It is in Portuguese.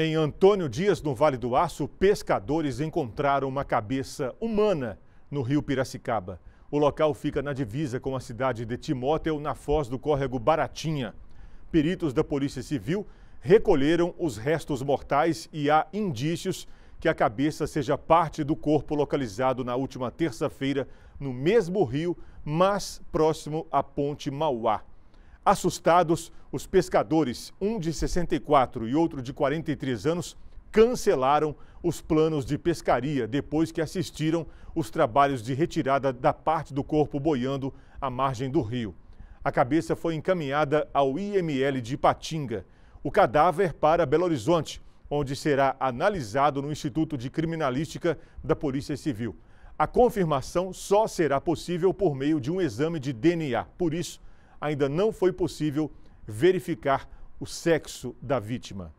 Em Antônio Dias, no Vale do Aço, pescadores encontraram uma cabeça humana no rio Piracicaba. O local fica na divisa com a cidade de Timóteo, na foz do córrego Baratinha. Peritos da Polícia Civil recolheram os restos mortais e há indícios que a cabeça seja parte do corpo localizado na última terça-feira no mesmo rio, mas próximo à Ponte Mauá. Assustados, os pescadores, um de 64 e outro de 43 anos, cancelaram os planos de pescaria depois que assistiram os trabalhos de retirada da parte do corpo boiando à margem do rio. A cabeça foi encaminhada ao IML de Ipatinga, o cadáver para Belo Horizonte, onde será analisado no Instituto de Criminalística da Polícia Civil. A confirmação só será possível por meio de um exame de DNA. Por isso, ainda não foi possível verificar o sexo da vítima.